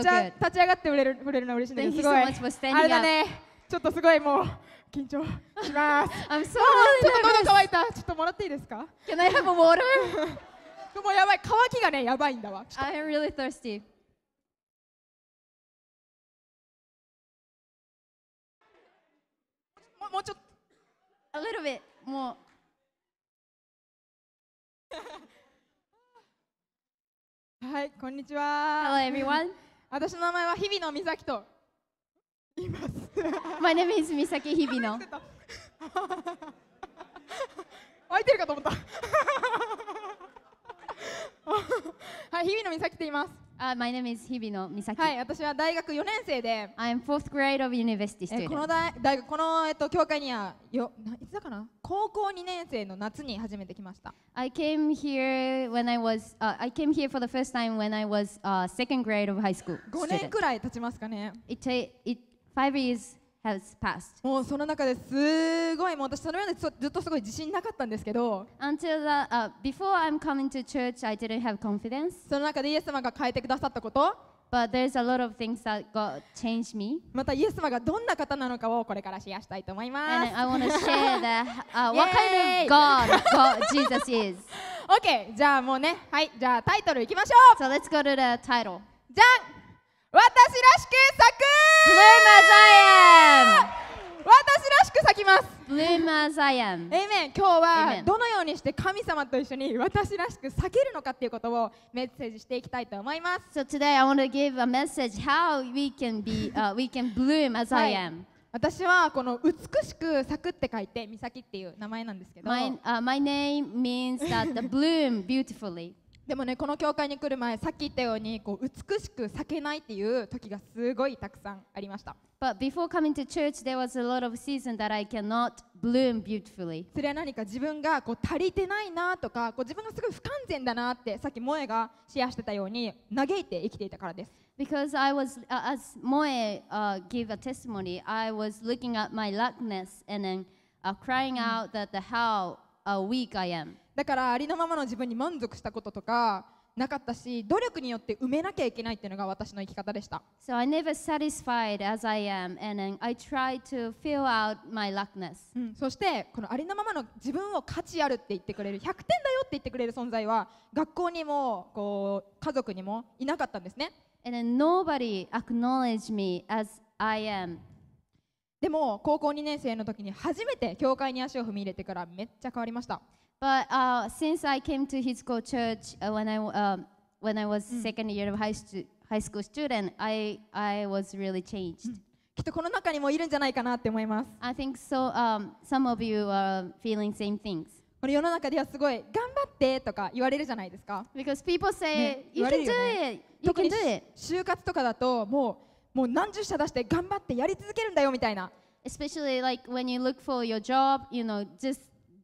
っちゃ立ち上がって売れる売れるのは嬉しいすごいあれちょっとすごいもう緊張します I'm so ちょっと喉乾いたちょっともらっていいですか Can I have a water? もうやばい乾きがねやばいんだわ I'm really thirsty ももうちょっと A little bit はい、こんにちは。Hello, everyone. 私の名前は日比野美咲と言います My name is 美咲日比野いてるかと思った はい日比野美咲って言います Uh, my name is 日比野美咲。はい、私は大学4年生で、I'm fourth grade of university え student. この大大学この、えっと、教会にはよないつだかな高校2年生の夏に初めて来ました I came here when I was uh, I came here for the first time when I was uh, second grade of high school. 5 student. 年くらい経ちますかね It ta- it five years もうその中ですごい、もう私、その上でずっとすごい自信なかったんですけど、その中でイエス様が変えてくださったこと、またイエス様がどんな方なのかをこれからシェアしたいと思います。じゃあもうね、はい、じゃあタイトルいきましょう、じゃあ、私らしく咲く Bloom as I am 私らしく咲きます Bloom as I am エイメン今日は Amen どのようにして神様と一緒に私らしく咲けるのかっていうことをメッセージしていきたいと思います So today I want to give a message how we can be uh, we can bloom as I はい am 私はこの美しく咲くって書いて美咲っていう名前なんですけど My, uh, my name means that the bloom beautifully でもねこの教会に来る前さっき言ったようにこう美しく避けないっていう時がすごいたくさんありました But before coming to church there was a lot of season that I cannot bloom beautifully それは何か自分がこう足りてないなとかこう自分がすごい不完全だなってさっき萌えがシェアしてたように嘆いて生きていたからです Because I was, uh, as Moe uh, gave a testimony, I was looking at my lackness and then uh, crying out that the how uh, weak I am. だからありのままの自分に満足したこととかなかったし努力によって埋めなきゃいけないっていうのが私の生き方でした。So I never satisfied as I am and I try to fill out my lackness、うん、そしてこのありのままの自分を価値あるって言ってくれる100点だよって言ってくれる存在は学校にもこう家族にもいなかったんですね。And then nobody acknowledged me as I am でも高校2年生の時に初めて教会に足を踏み入れてからめっちゃ変わりました。But uh, since I came to h i s s c h o o l Church uh, when I um, when I was second year of high, stu- high school student, I I was really changed. きっとこの中にもいるんじゃないかなって思います。I think so. Um, some of you are feeling same things これ世の中ではすごい頑張ってとか言われるじゃないですか。because people say n you can do it, you 特 can に do it. 就活とかだともうもう何十社出して頑張ってやり続けるんだよみたいな。Especially like when you look for your job, you know, just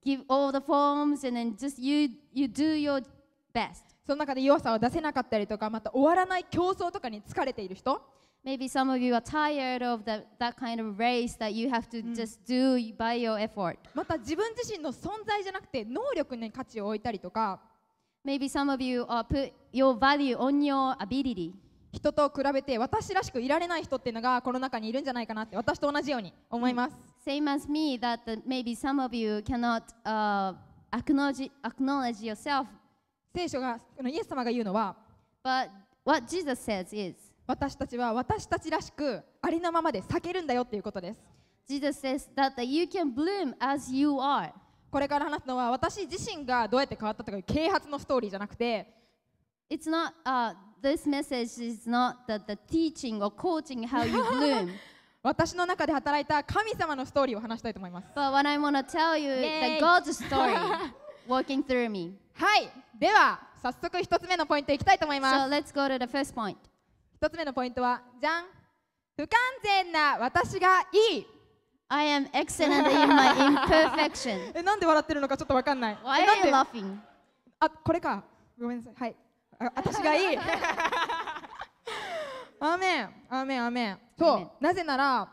give all the forms and then just you, you do your best. その中で弱さを出せなかったりとか、また終わらない競争とかに疲れている人。Maybe some of you are tired of that, that kind of race that you have to just do by your effort. また自分自身の存在じゃなくて能力に価値を置いたりとか。Maybe some of you are put your value on your ability. 人と比べて私らしくいられない人っていうのがこの中にいるんじゃないかなって私と同じように思います。same as me that maybe some of you cannot、uh, acknowledge, acknowledge yourself. 聖書が、このイエス様が言うのは、But what Jesus says is, 私たちは私たちらしくありのままで避けるんだよっていうことです。Jesus says that you can bloom as you are. これから話すのは私自身がどうやって変わったとかいう啓発のストーリーじゃなくて、It's not、uh, this message is not the, the teaching or coaching how you bloom. 私の中で働いた神様のストーリーを話したいと思います。But what I want to tell you is that God's story working through me. はい、では早速一つ目のポイントいきたいと思います。So let's go to the first point. 一つ目のポイントは、じゃん。不完全な私がいい。I am excellent in my imperfection. え、なんで笑ってるのかちょっとわかんない。Why are you laughing? あ、これか。ごめんなさい。はい。あ私がいい。アーメンアーメンアーメンそうなぜなら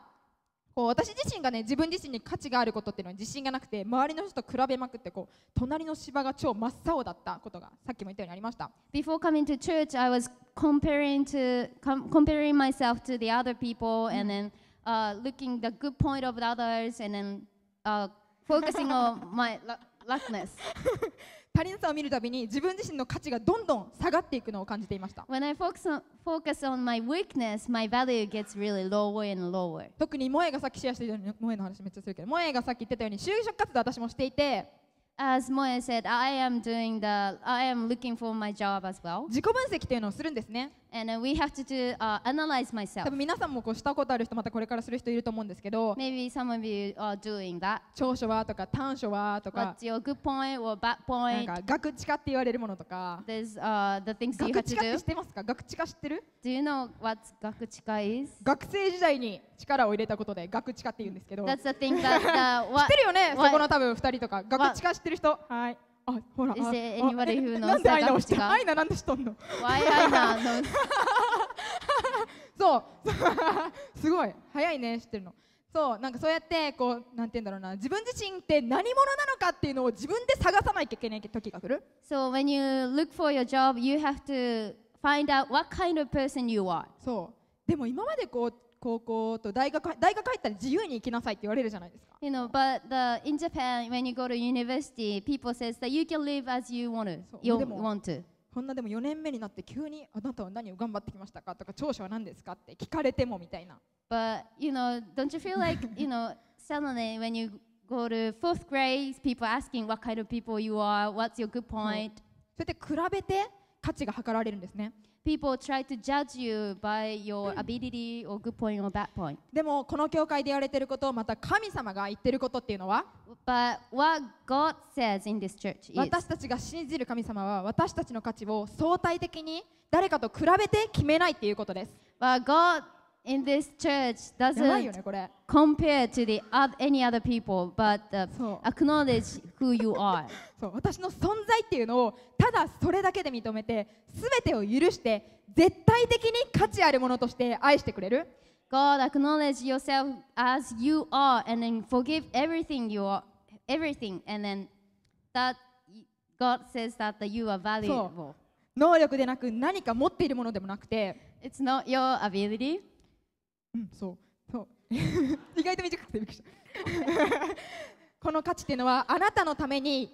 こう私自身がね自分自身に価値があることっていうのは自信がなくて周りの人と比べまくってこう隣の芝が超真っ青だったことがさっきも言ったようにありました Before coming to church I was comparing to com p a r i n g myself to the other people and then、uh, looking the good point of the others and then、uh, focusing on my lackness パリンさんを見るたびに自分自身の価値がどんどん下がっていくのを感じていました特に萌えがさっきシェアしていたように萌えの話めっちゃするけど萌えがさっき言ってたように就職活動私もしていて As m o said, I am doing the, I am looking for my job as well. 自己分析というのをするんですね。And uh, we have to do, uh, analyze 多 myself. 分皆さんもこうしたことある人またこれからする人いると思うんですけど Maybe some of you are doing that. 長所はとか短所はとか What's your good point or bad なん point? か学知化って言われるものとか There's uh, the things that you 学 have to 知化って do. 知ってますか学知化知ってる Do you know what gakuchika is? 学生時代に力を入れたことで学知化って言うんですけど知っ That's the thing that uh, what てるよね what- そこの多分2人とか学知化知ってる人はいあ、ほら。Is there anybody who knows なんでアイナをしてアイナなんで知っとんの ?Why アイナ knows? そう。すごい。早いね、知ってるの。そうなんかそうやってこうなんて言うんだろうな自分自身って何者なのかっていうのを自分で探さないといけない時が来る。So when you look for your job, you have to find out what kind of person you are. そう。でも今までこう高校と大学大学入ったら自由に行きなさいって言われるじゃないですか。You know, but the, in Japan, when you go to university, people says that you can live as you want to. You want to. こんなでも4年目になって急にあなたは何を頑張ってきましたかとか長所は何ですかって聞かれてもみたいな。But you know, don't you feel like you know suddenly when you go to fourth grade, people asking what kind of people you are, what's your good point? それて比べて価値が測られるんですね。people try to judge you by your ability or good point or bad point. でもこの教会で言われていることまた神様が言っていることっていうのは But what God says in this church is 私たちが信じる神様は私たちの価値を相対的に誰かと比べて決めないっていうことです。But God in this church doesn't compare to the oth- any other people, but uh, acknowledge who you are. そう私の存在っていうのをただそれだけで認めて全てを許して絶対的に価値あるものとして愛してくれる God acknowledge yourself as you are, and then forgive everything you are, everything, and then that God says that, that you are valuable. 能力でなく何か持っているものでもなくて It's not your ability, うんそうそう意外と短くてびっくりしたこの価値っていうのはあなたのために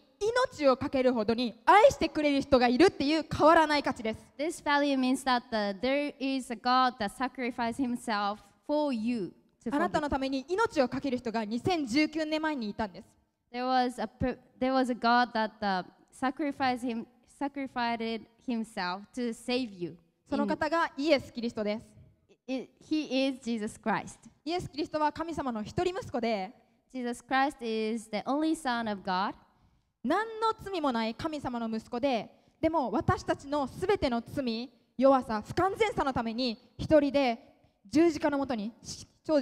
命をかけるほどに愛してくれる人がいるっていう変わらない価値です This value means that the, there is a God that sacrificed himself for you あなたのために命をかける人が2019年前にいたんです There was a, there was a God that、uh, sacrificed, him, sacrificed himself to save you その方がイエス・キリストです He is Jesus Christ. イエス・キリストは神様の一人息子で、Jesus Christ is the only Son of God. 何の罪もない神様の息子で、でも私たちのすべての罪、弱さ、不完全さのために一人で十字架のもとに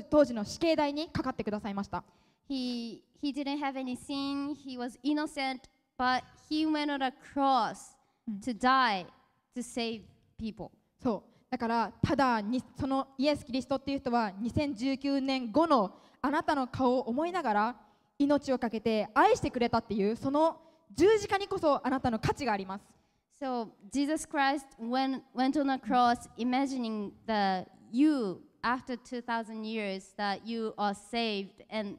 当時の死刑台にかかってくださいました。He, he didn't have any sin, he was innocent, but he went on a cross to die to save people. そうだからただにそのイエス・キリストっていう人は2019年後のあなたの顔を思いながら命をかけて愛してくれたっていうその十字架にこそあなたの価値があります。So Jesus Christ went, went on a cross imagining t h you after 2000 years that you are saved and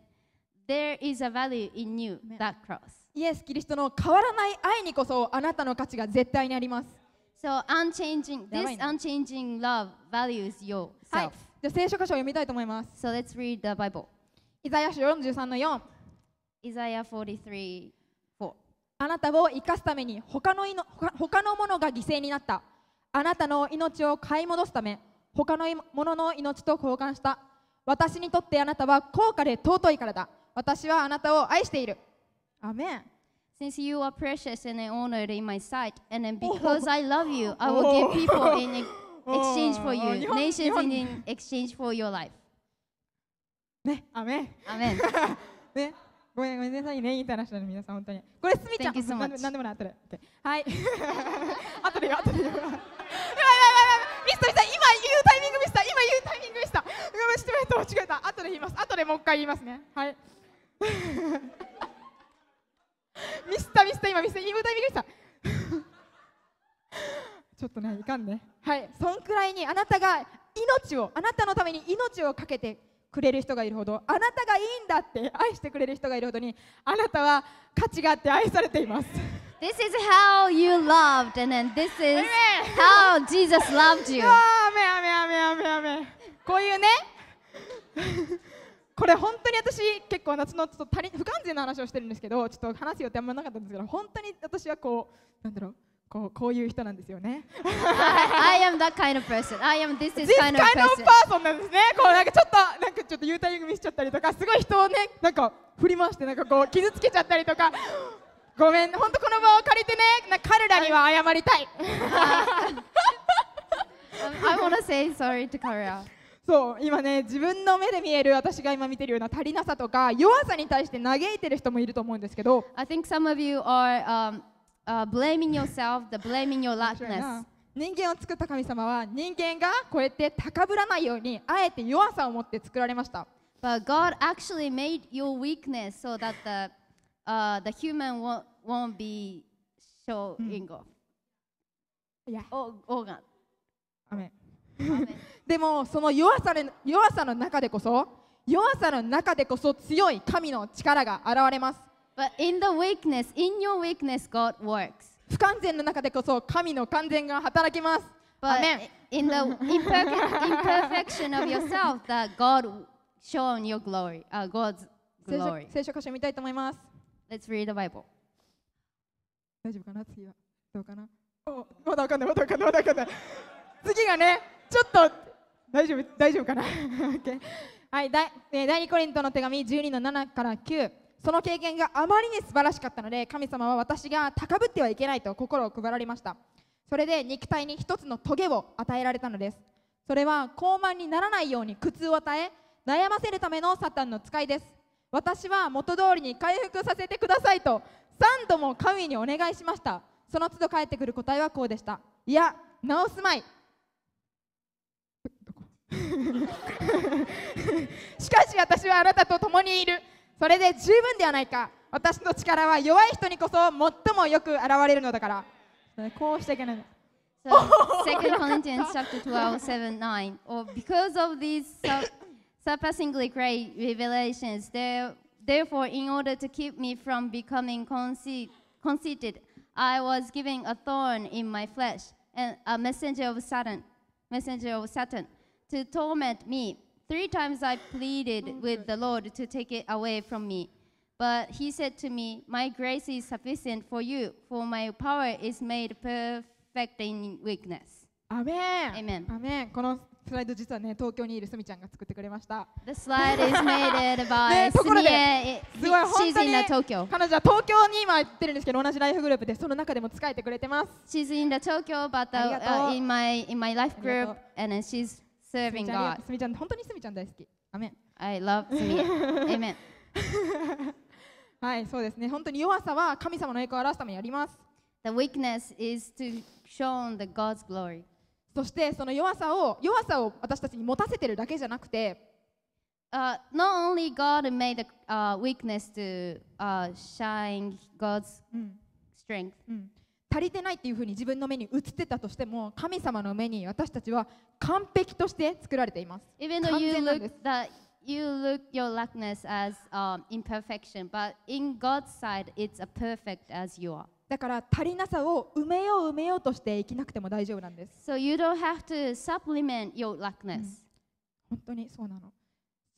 there is a value in you that cross. イエス・キリストの変わらない愛にこそあなたの価値が絶対にあります。So unchanging, this unchanging love values yourself. はい。じゃあ聖書箇所を読みたいと思います。So let's read the Bible. イザヤ書43の4。i s a i a 4あなたを生かすために他のいの他他のものが犠牲になった。あなたの命を買い戻すため、他のものの命と交換した。私にとってあなたは高価で尊いからだ。私はあなたを愛している。アメン。Since you are precious and honored in my sight, and then because I love you, I will give people in e- exchange for you, nations in exchange for your life. ね、アメン。Amen. ね、ごめんごめんなさいね、インターナショナルの皆さん、本当に。これ、すみちゃ Thank you ん、so なんで much. なんでもない、後で。はい。後でよ、後でよ。やばいやばいやばい。ミストした、今言うタイミングミスった、今言うタイミングミスった。ごめん、してみると間違えた。後で言います。後でもう一回言いますね。はい。ミスったミスった今ミスった今タイミングした ちょっとねいかんねはいそんくらいにあなたが命をあなたのために命を懸けてくれる人がいるほどあなたがいいんだって愛してくれる人がいるほどにあなたは価値があって愛されています This is how you loved and then this is how Jesus loved you あめあめあめあめあめこういうねこれ本当に私結構夏のちょっと足り不完全な話をしてるんですけどちょっと話す予定もなかったんですけど本当に私はこうなんだろうこうこういう人なんですよね。I, I am that kind of person. I am this is kind of person. This kind of person なんですね。こうなんかちょっとなんかちょっと幽体組しちゃったりとか、すごい人をねなんか振り回してなんかこう傷つけちゃったりとか。ごめん、本当この場を借りてね、な 彼らには謝りたい。I wanna say sorry to Kara. e そう今ね自分の目で見える私が今見てるような足りなさとか弱さに対して嘆いてる人もいると思うんですけど I think some of you are、um, uh, blaming yourself the blaming your lackness 人間を作った神様は人間がこうやって高ぶらないようにあえて弱さを持って作られました But God actually made your weakness so that the, uh, the human won't, won't be showing off、うん、yeah. o r g a n Amen でもその弱さで弱さの中でこそ弱さの中でこそ強い神の力が現れます。But in the weakness, in your weakness, God works. 不完全の中でこそ神の完全が働きます。But in the imperfect, imperfection of yourself, that God shown your glory,、uh, God's glory. 聖書箇所見たいと思います。Let's read the Bible. 大丈夫かな次はどうかなおまだわかんないまだわかんないまだわかんない。次がね。ちょっと大丈夫大丈夫かな、o k a ー、はい第2コリントの手紙12の7から9その経験があまりに素晴らしかったので神様は私が高ぶってはいけないと心を配られましたそれで肉体に一つのトゲを与えられたのですそれは高慢にならないように苦痛を与え悩ませるためのサタンの使いです私は元通りに回復させてくださいと3度も神にお願いしましたその都度返ってくる答えはこうでしたいや治すまいしかし私はあなたと共にいるそれで十分ではないか私の力は弱い人にこそ最もよく現れるのだからこうしちいけない So, 2 Corinthians chapter 12, 7, 9. Or because of these sur surpassingly great revelations, there, therefore, in order to keep me from becoming conce conceited, I was given a thorn in my flesh, and a messenger of Satan, messenger of Satan, to torment me. Three times I pleaded with the Lord to take it away from me. But he said to me, My grace is sufficient for you, for my power is made perfect in weakness. アメン。アメン。アメン。このスライド実はね東京にいるすみちゃんが作ってくれました。The slide is made by ね、ところですごい本当に彼女は東京に今行ってるんですけど同じライフグループでその中でも使えてくれてます。She's in the Tokyo but the, uh, in my in my life group and she's serving が God. すみちゃん、本当にすみちゃん大好き。アメン I love すみ。m i a はい、そうですね。本当に弱さは神様の栄光を表すためにあります。The weakness is to show the God's glory. そしてその弱さを弱さを私たちに持たせてるだけじゃなくて Uh, not only God made the uh, weakness to uh, shine God's strength, うん足りてないっていうふうに自分の目に映ってたとしても神様の目に私たちは完璧として作られています。Even though you look, that, you look your likeness as、um, imperfection, but in God's side it's a perfect as you are. だから足りなさを埋めよう埋めようとして生きなくても大丈夫なんです。So you don't have to supplement your likeness.、うん、本当にそうなの。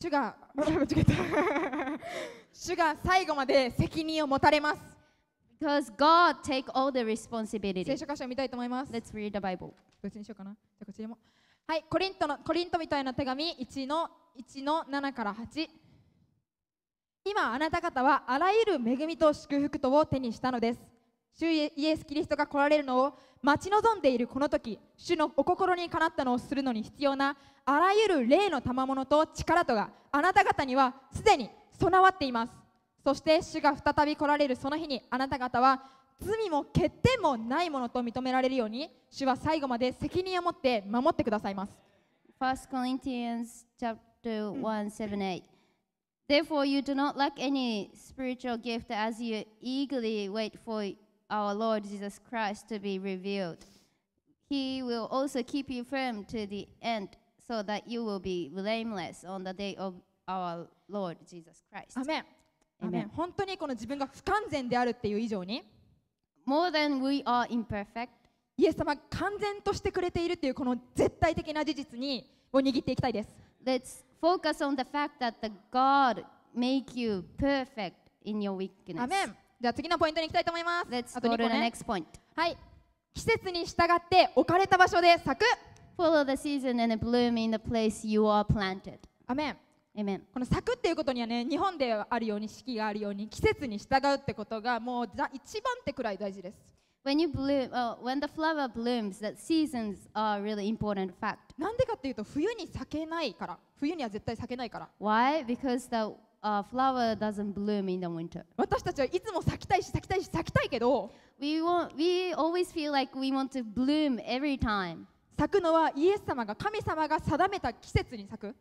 主が、間違えた。主が最後まで責任を持たれます。Because God take all the responsibility. 聖書箇所を見たいと思います。Let's read the Bible. 別にしようかな。じゃこちらも。はい、コリントのコリントみたいな手紙1の1の7から8。今あなた方はあらゆる恵みと祝福とを手にしたのです。主イエス・キリストが来られるのを待ち望んでいるこの時、主のお心にかなったのをするのに必要なあらゆる霊の賜物と力とがあなた方にはすでに備わっています。そして主が再び来られるその日にあなた方は罪も欠点もないものと認められるように主は最後まで責任を持って守ってくださいます。1 Corinthians chapter 1, 7, 8 Therefore you do not lack any spiritual gift as you eagerly wait for our Lord Jesus Christ to be revealed. He will also keep you firm to the end so that you will be blameless on the day of our Lord Jesus Christ. Amen. 本当にこの自分が不完全であるっていう以上に More than we are imperfect. イエス様が完全としてくれているというこの絶対的な事実にを握っていきたいです。Let's focus on the fact that the God make you perfect in your weakness. アメンじゃあ次のポイントに行きたいと思います。Let's go to the next point. はい。季節に従って置かれた場所で咲く。Follow the season and bloom in the place you are planted. アメンこの咲くっていうことにはね日本であるように四季があるように季節に従うってことがもう一番ってくらい大事です。When you bloom,、uh, when the flower blooms, that seasons are really important fact. なんでかっていうと冬に咲けないから。冬には絶対咲けないから。Why? Because the uh, flower doesn't bloom in the winter. 私たちはいつも咲きたいし咲きたいし咲きたいけど we, want, we always feel like we want to bloom every time. 咲くのはイエス様が神様が定めた季節に咲く。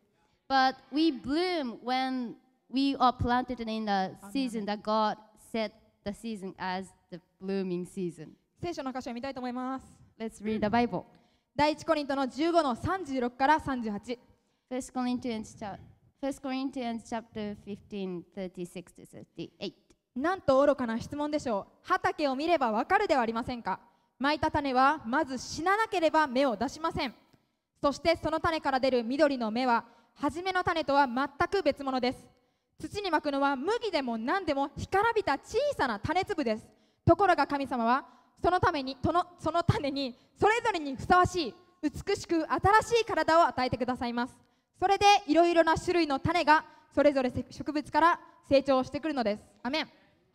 But we bloom when we are planted in the season that God set the season as the blooming season. 聖書の箇所を見たいと思います。Let's read the Bible. 第一コリントの15の36から38。First Corinthians chapter 1 Corinthians chapter 15, 36 to 38. なんと愚かな質問でしょう。畑を見ればわかるではありませんか。まいた種はまず死ななければ芽を出しません。そしてその種から出る緑の芽は初めの種とは全く別物です土にまくのは麦でも何でも干からびた小さな種粒ですところが神様はそのためにそのその種にそれぞれにふさわしい美しく新しい体を与えてくださいますそれでいろいろな種類の種がそれぞれ植物から成長してくるのですアメン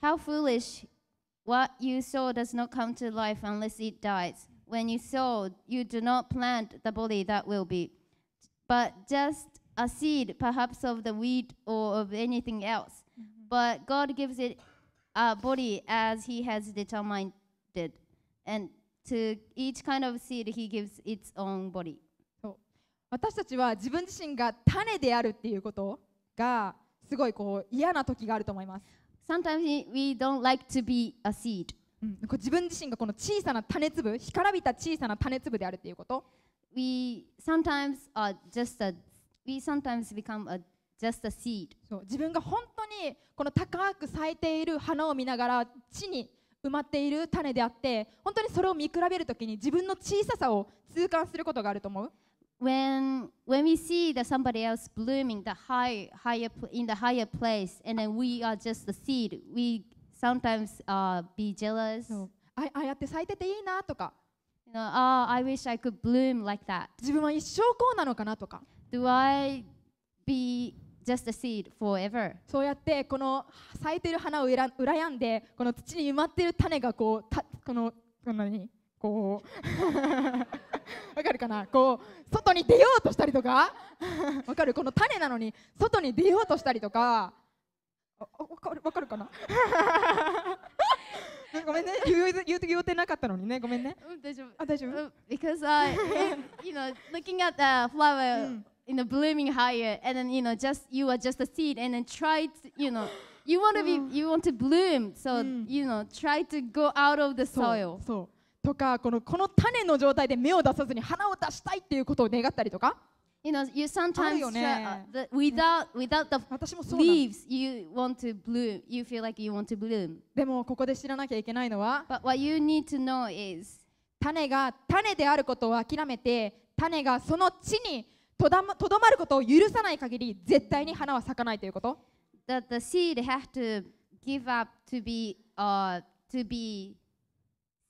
How foolish What you sow does not come to life unless it dies. When you sow, you do not plant the body that will be, but just a seed, perhaps of the wheat or of anything else. Mm-hmm. But God gives it a body as He has determined it. And to each kind of seed, He gives its own body. 私たちは自分自身が種であるっていうことがすごいこう嫌な時があると思います。Sometimes we don't like to be a seed. うん、自分自身がこの小さな種粒、干からびた小さな種粒であるっていうこと。We sometimes are just a we sometimes become a, just a seed. そう自分が本当にこの高く咲いている花を見ながら地に埋まっている種であって本当にそれを見比べるときに自分の小ささを痛感することがあると思う When, when we see that somebody else blooming the high, higher, in the higher place and then we are just the seed, we sometimes、uh, be jealous. ああやって咲いてていいなとか。You know, oh, I wish I could bloom like that. 自分は一生こうなのかなとか。Do I be just a seed forever? そうやってこの咲いてる花をうら羨んでこの土に埋まってる種がこうたこのこんなに、こう わかるかなこう外に出ようとしたりとか わかるこの種なのに外に出ようとしたりとかわかるかるかな ごめんね言う言う言うてなかったのにねごめんね大丈夫あ大丈夫 Because I you know looking at the flower、you know blooming higher and then you know just you are just a seed and then try to you know you want to be you want to bloom so you know try to go out of the soil そうとかこのこの種の状態で芽を出さずに花を出したいっていうことを願ったりとか You know, you sometimes try, the, without without the leaves, you want to bloom. You feel like you want to bloom. でもここで知らなきゃいけないのは、But what you need to know is 種が種であることを諦めて、種がその地にとどまることを許さない限り絶対に花は咲かないということ。That the seed have to give up to be,、uh, to be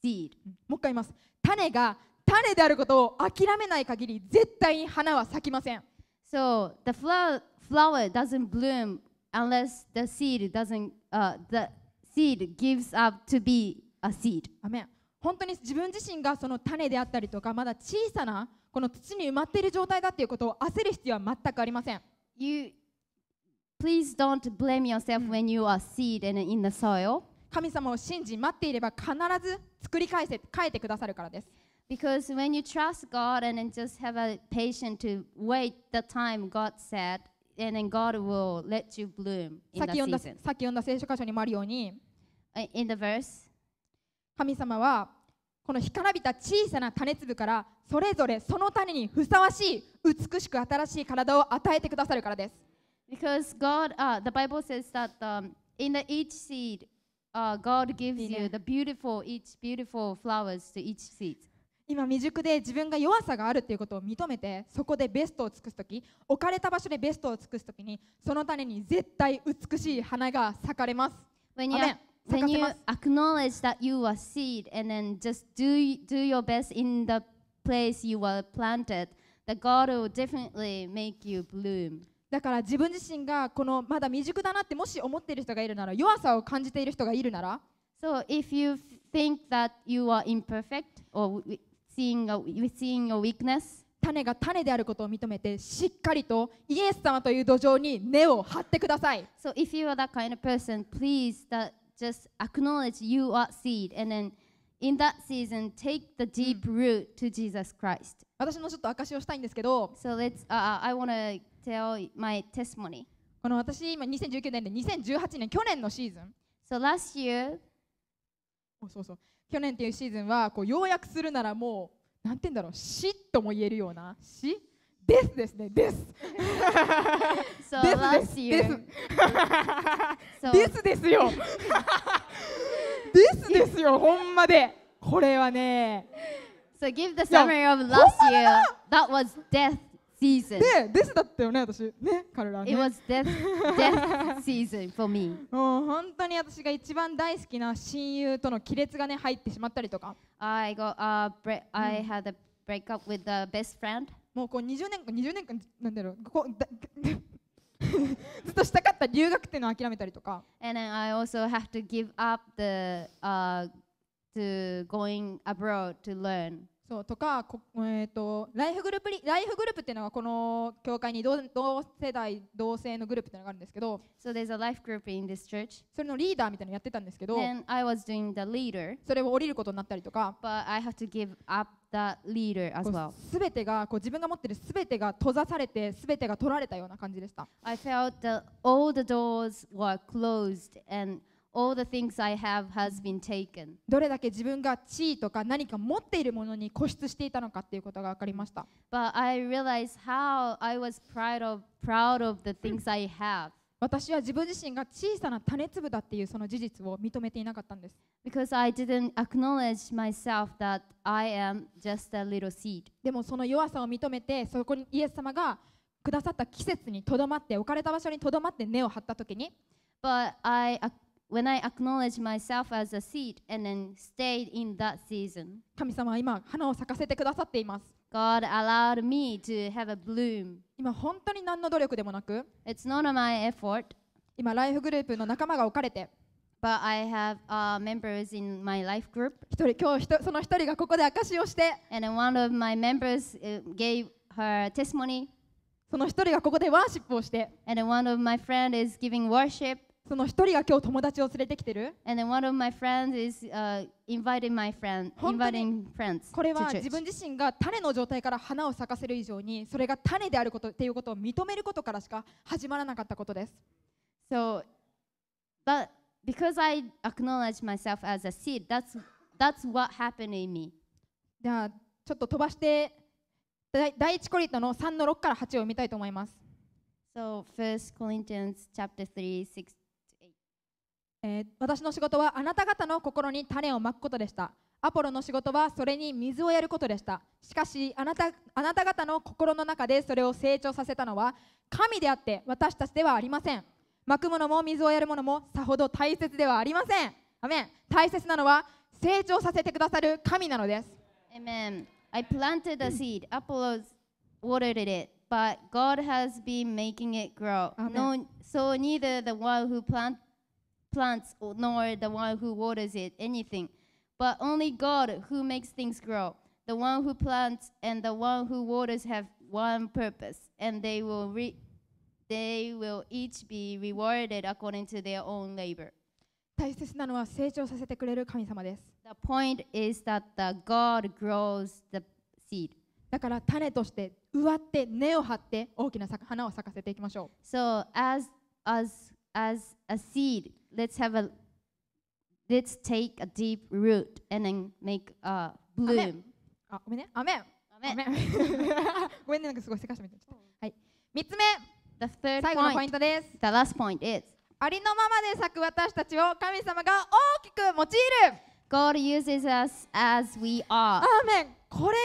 seed. もう一回言います。種が種であることを諦めない限り絶対に花は咲きません。So the flower, flower doesn't bloom unless the seed doesn't、uh, the seed gives up to be a seed. アメン。本当に自分自身がその種であったりとかまだ小さなこの土に埋まっている状態だっていうことを焦る必要は全くありません。You please don't blame yourself when you are seed and in the soil. 神様を信じ待っていれば必ず作り返せ変えてくださるからです。Because when you trust God and then just have a patience to wait the time God said, and then God will let you bloom in the season. さっき読んだ聖書箇所にもあるように、in the verse, 神様はこの干からびた小さな種粒からそれぞれその種にふさわしい美しく新しい体を与えてくださるからです。Because God,、uh, the Bible says that、um, in the each seed, uh, God gives you the beautiful, each beautiful flowers to each seed. 今未熟で自分が弱さがあるということを認めてそこでベストを尽くすとき置かれた場所でベストを尽くすときにその種に絶対美しい花が咲かれます。When you, can you acknowledge that you are seed and then just do, do your best in the place you were planted? That God will definitely make you bloom. だから自分自身がこのまだ未熟だなってもし思っている人がいるなら弱さを感じている人がいるなら So if you think that you are imperfect or seeing, a, seeing your weakness 種が種であることを認めてしっかりとイエス様という土壌に根を張ってください。So if you are that kind of person, please that just acknowledge you are seed and then in that season take the deep root to Jesus Christ. 私もちょっと証しをしたいんですけど、So let's uh, I want to tell my testimony. この私今2019年で2018年去年のシーズン、So last year おそうそう去年っていうシーズンはこう要約するならもうなんて言うんだろう死とも言えるような死ですですね、です。so last year. です。ですですよ。ですですよ、ほんまで。これはね。So give the summary of last year. That was death season. で、ですだったよね、私。ね、彼らね。It was death, death season for me. もう本当に私が一番大好きな親友との亀裂がね、入ってしまったりとか。I got a break, I had a breakup with the best friend. もうこう20年間20年間なんだろうここだ ずっとしたかった留学っていうのを諦めたりとか。And then I also have to give up the、uh, to going abroad to learn. そうとかこ、えーと、ライフグループライフグループっていうのはこの教会に同同世代同性のグループっていうのがあるんですけど、so、there's a life group in this church. それのリーダーみたいなのやってたんですけど Then I was doing the leader. それを降りることになったりとか But I have to give up that leader as well. すべてがこう自分が持っているすべてが閉ざされてすべてが取られたような感じでした。I felt that all the doors were closed and all the things I have has been taken. どれだけ自分が地位とか何か持っているものに固執していたのかということが分かりました。But I realized how I was proud of, proud of the things I have. 私は自分自身が小さな種粒だっていうその事実を認めていなかったんです。Because I didn't acknowledge myself that I am just a little seed. でもその弱さを認めて、そこにイエス様がくださった季節にとどまって、置かれた場所にとどまって根を張ったときに。But I when I acknowledge myself as a seed and then stayed in that season. 神様は今花を咲かせてくださっています。God allowed me to have a bloom. 今本当に何の努力でもなく It's none of my effort, 今ライフグループの仲間が置かれて but I have uh, members in my life group, 一人今日ひとその一人がここで証しをして and then one of my members uh, gave her testimony, その一人がここでワーシップをして and then one of my friend is giving worship, その一人が今日友達を連れてきてる。これは自分自身が種の状態から花を咲かせる以上にそれが種であることっていうことを認めることからしか始まらなかったことです。So, but a c k n o w l e d g e myself as a seed, that's that's what h a じゃあちょっと飛ばして第一コリントの三の六から八を見たいと思います。s s t c o r i n t h i a えー、私の仕事はあなた方の心に種をまくことでした。アポロの仕事はそれに水をやることでした。しかしあなたあなた方の心の中でそれを成長させたのは神であって私たちではありません。まくものも水をやるものもさほど大切ではありません。アメン大切なのは成長させてくださる神なのです。Amen. I planted a seed. Apollos watered it. But God has been making it grow. No, so neither the one who planted plants, nor the one who waters it, anything, but only God who makes things grow. The one who plants and the one who waters have one purpose, and they will re- they will each be rewarded according to their own labor. The point is that the God grows the seed. だから種として植わって根を張って大きな花を咲かせていきましょう。So as, as as a seed. Let's have a let's take a deep root and then make a bloom. あ、ごめんね。アメン。アメン。ごめんね。なんかすごいせかしてはい。三つ目。The third 最後のポイントです。The last point is ありのままで咲く私たちを神様が大きく用いる。God uses us as we are. アーメン。これがね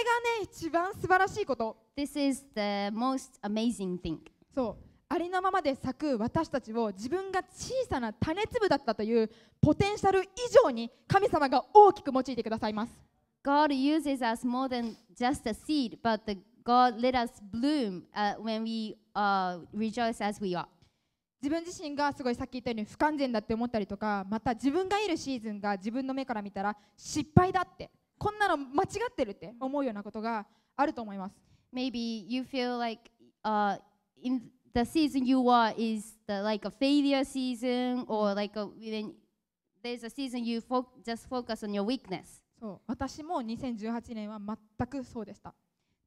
一番素晴らしいこと。This is the most amazing thing. そう。ありのままで咲く私たちを自分が小さな種粒だったというポテンシャル以上に神様が大きく用いてくださいます。God uses us more than just a seed, but the God let us bloom、uh, when we、uh, rejoice as we are. 自分自身がすごいさっき言ったように不完全だって思ったりとかまた自分がいるシーズンが自分の目から見たら失敗だってこんなの間違ってるって思うようなことがあると思います。Maybe you feel like、uh, in the season you are is the, like a failure season or like a, when there's a season you fo just focus on your weakness. そう私も2018年は全くそうでした。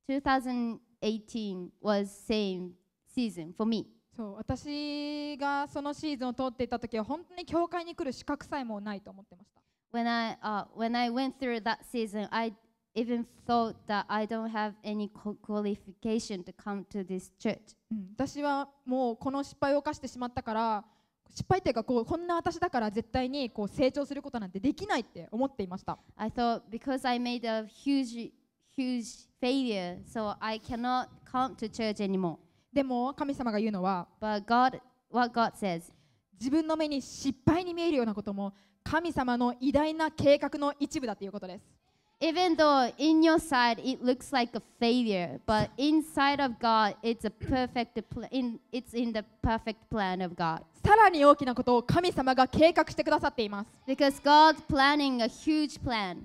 2018 was same season for me. そう私がそのシーズンを通っていた時は本当に教会に来る資格さえもないと思ってました。When I,、uh, when I went through that season, I, even thought that I don't have any qualification to come to this church. 私はもうこの失敗を犯してしまったから、失敗というかこうこんな私だから絶対にこう成長することなんてできないって思っていました。I thought because I made a huge, huge failure, so I cannot come to church anymore. でも神様が言うのは、But God, what God says, 自分の目に失敗に見えるようなことも神様の偉大な計画の一部だということです。even though in your side it looks like a failure, but inside of God it's a perfect plan. In, it's in the perfect plan of God. さらに大きなことを神様が計画してくださっています。Because God's planning a huge plan.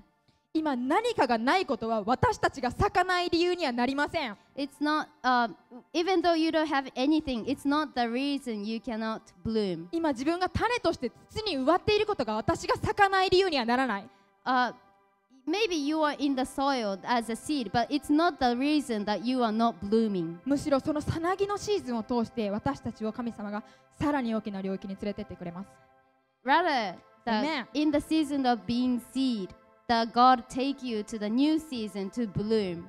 今何かがないことは私たちが咲かない理由にはなりません。It's not,、uh, even though you don't have anything, it's not the reason you cannot bloom. 今自分が種として土に植わっていることが私が咲かない理由にはならない。Uh, Maybe you are in the soil as a seed, but it's not the reason that you are not blooming. むしろそのさなぎのシーズンを通して私たちを神様がさらに大きな領域に連れてってくれます。Rather, the, in the season of being seed, the God take you to the new season to bloom.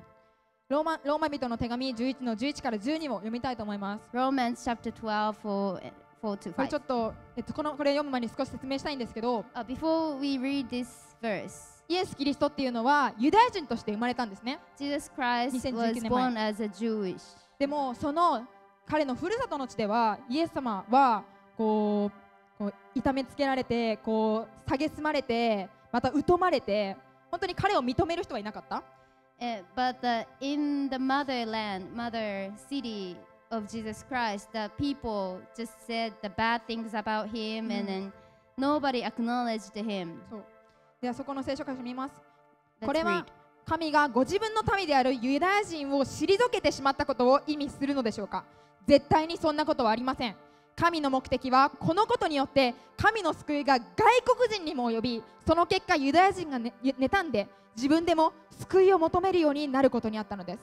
ローマローマ人の手紙11の11から12を読みたいと思います。Romans chapter 12 for これちょっと、えっと、このこれ読む前に少し説明したいんですけど、uh, before we read this verse, イエス・キリストっていうのはユダヤ人として生まれたんですね。Jesus Christ was born as a Jewish. でもその彼のふるさとの地ではイエス様はこうこう痛めつけられてこう蔑まれてまた疎まれて本当に彼を認める人はいなかった But the, in the motherland, mother city of Jesus Christ, the people just said the bad things about him、うん、and then nobody acknowledged him. そうではそこの聖書箇所見ます。これは神がご自分の民であるユダヤ人を退けてしまったことを意味するのでしょうか絶対にそんなことはありません。神の目的はこのことによって神の救いが外国人にも及びその結果ユダヤ人が、ね、妬んで自分でも救いを求めるようになることにあったのです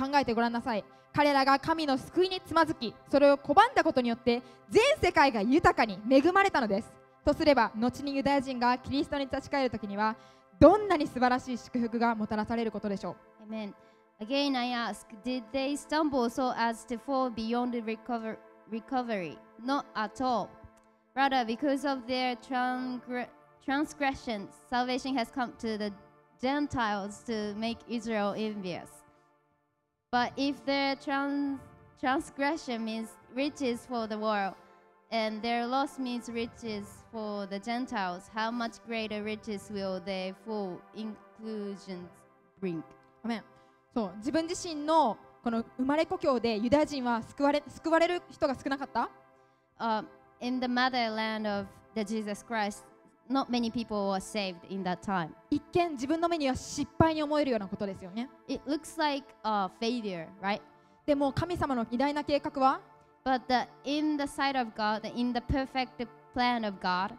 考えてごらんなさい彼らが神の救いにつまずきそれを拒んだことによって全世界が豊かに恵まれたのですとすれば後にユダヤ人がキリストに立ち返るときにはどんなに素晴らしい祝福がもたらされることでしょう。Amen. Again, I ask, did they stumble so as to fall beyond the recover, recovery? Not at all. Rather, because of their transgressions, salvation has come to the Gentiles to make Israel envious. But if their trans transgression means riches for the world, and their loss means riches for the Gentiles, how much greater riches will their full inclusion bring? そう自分自身のこの生まれ故郷でユダヤ人は救われ救われる人が少なかった、uh, In the motherland of the Jesus Christ, not many people were saved in that time. 一見自分の目には失敗に思えるようなことですよね。It looks like a failure, right? でも神様の偉大な計画は but the, in the sight of God, in the perfect plan of God,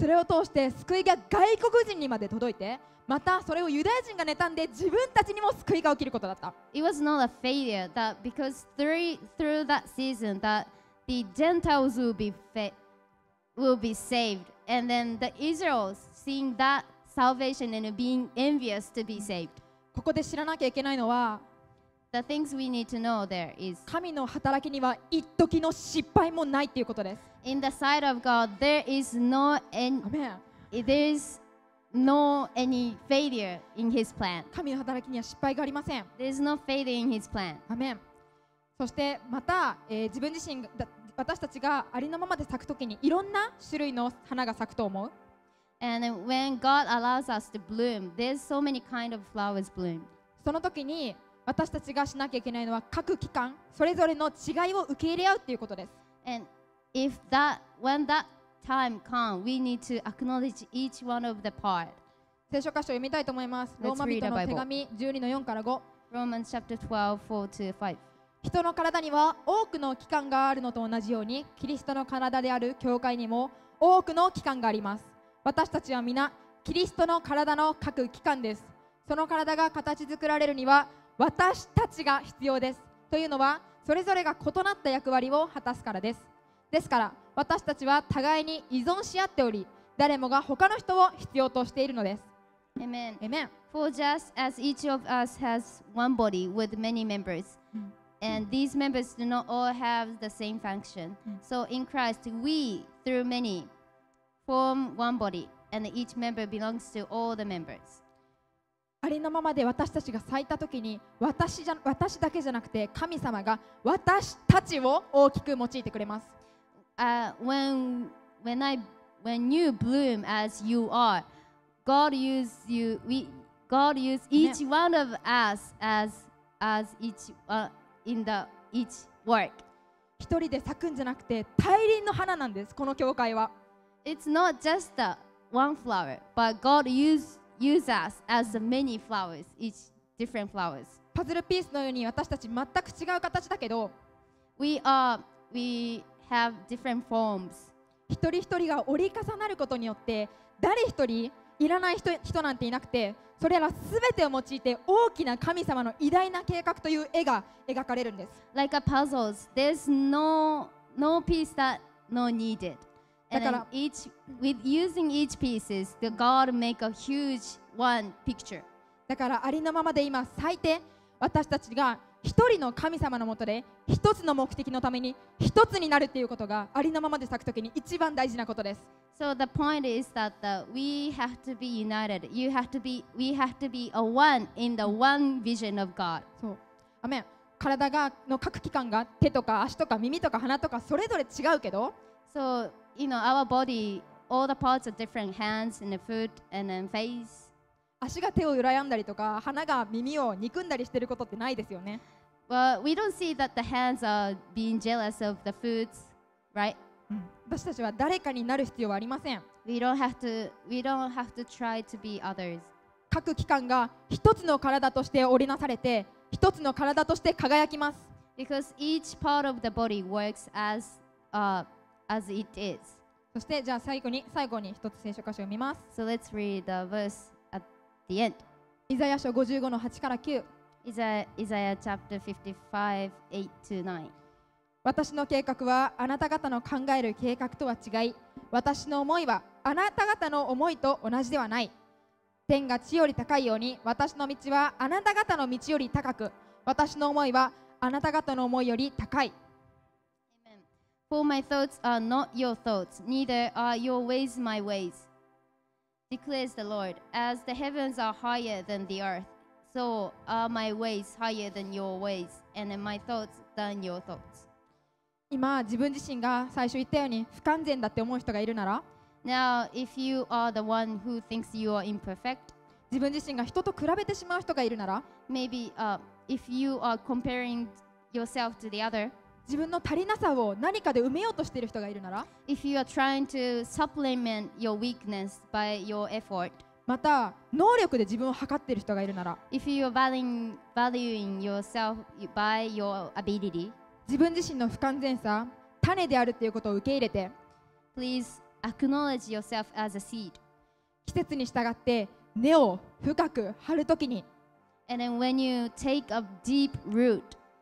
それを通して救いが外国人にまで届いて、またそれをユダヤ人が妬んで自分たちにも救いが起きることだった。It was not a failure that because through, through that season that the Gentiles will be, fa- will be saved and then the Israels seeing that salvation and being envious to be saved. ここで知らなきゃいけないのは The things we need to know there is 神の働きには一時の失敗もないということです。in the sight of God there is no end アメン there is no any failure in his plan. 神の働きには失敗がありません。There is no failure in his plan. ア e n そしてまた、えー自分自身がだ私たちがありのままで咲くときにいろんな種類の花が咲くと思う。And then when God allows us to bloom, there's so many kind of flowers bloom. その時に私たちがしなきゃいけないのは各機関それぞれの違いを受け入れ合うということです。聖書箇所を読みたいと思います。ローマ人の手紙12の4から5。Romans chapter 12, 4 5. 人の体には多くの機関があるのと同じようにキリストの体である教会にも多くの機関があります私たちは皆キリストの体の各機関ですその体が形作られるには私たちが必要ですというのはそれぞれが異なった役割を果たすからですですから私たちは互いに依存し合っており誰もが他の人を必要としているのです Amen. Amen. For just as each of us has one body with many members, and these members do not all have the same function. So in Christ, we, through many, form one body, and each member belongs to all the members. ありのままで私たちが咲いた時に私じゃ私だけじゃなくて神様が私たちを大きく用いてくれます。Uh, when, when, I, when you bloom as you are, God uses you, we, God uses each one of us as, as each, uh, in the, each work. 一人で咲くんじゃなくて大輪の花なんです、この教会は。It's not just one flower, but God uses use us as many flowers, each different flowers. パズルピースのように私たち全く違う形だけど We are, we have different forms. 一人一人が折り重なることによって誰一人いらない人人なんていなくてそれらすべてを用いて大きな神様の偉大な計画という絵が描かれるんです。Like a puzzles, there's no, no piece that no needed. だから each, with using each pieces, the God make a huge one picture. だからありのままで今最低私たちが一人の神様のもとで一つの目的のために一つになるっていうことがありのままで咲くときに一番大事なことです。So the point is that the, we have to be united. You have to be, we have to be a one in the one vision of God. そう。アメン。体がの各器官が手とか足とか耳とか鼻とかそれぞれ違うけど。So you know, our body, all the parts are different hands and the foot and then face. 足が手を羨んだりとか、鼻が耳を憎んだりしてることってないですよね。Well, we don't see that the hands are being jealous of the foot, right? 私たちは誰かになる必要はありません。We don't have to, we don't have to try to be others. 各機関が一つの体として織りなされて、一つの体として輝きます。Because each part of the body works as、uh, as it is. そしてじゃあ最後に最後に一つ聖書箇所を見ます。So let's read the verse at the end. イザヤ書55の8から9。イザヤ chapter 55, 8 to 9. 私の計画はあなた方の考える計画とは違い、私の思いはあなた方の思いと同じではない。天が地より高いように、私の道はあなた方の道より高く、私の思いはあなた方の思いより高い。For my thoughts are not your thoughts, neither are your ways my ways, declares the Lord. As the heavens are higher than the earth, so are my ways higher than your ways, and my thoughts than your thoughts. 今自分自身が最初言ったように不完全だって思う人がいるなら Now, if you are the one who thinks you are imperfect, 自分自身が人と比べてしまう人がいるなら maybe、uh, if you are comparing yourself to the other, 自分の足りなさを何かで埋めようとしている人がいるなら If you are trying to supplement your weakness by your effort また能力で自分を測っている人がいるなら If you are valuing, valuing yourself by your ability 自分自身の不完全さ種であるということを受け入れて Please acknowledge yourself as a seed 季節に従って根を深く張るときに And then when you take a deep root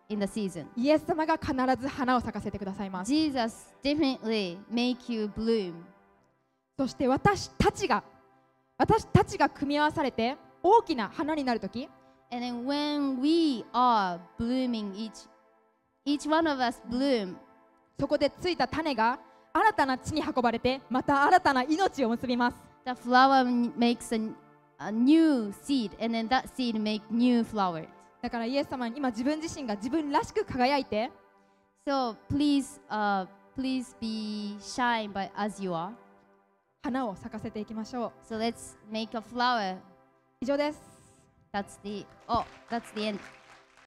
in the season. イエス様が必ず花を咲かせてくださいます。Jesus definitely make you bloom. そして私たちが私たちが組み合わされて大きな花になるとき、And then when we are blooming each, each one of us bloom, そこでついた種が新たな地に運ばれて、また新たな命を結びます。The flower makes a, a new seed, and then that seed make new flowers. だからイエス様に今自分自身が自分らしく輝いて So please,、uh, please be shine by as you are. 花を咲かせていきましょう。So let's make a flower. 以上です。That's the, oh, that's the end.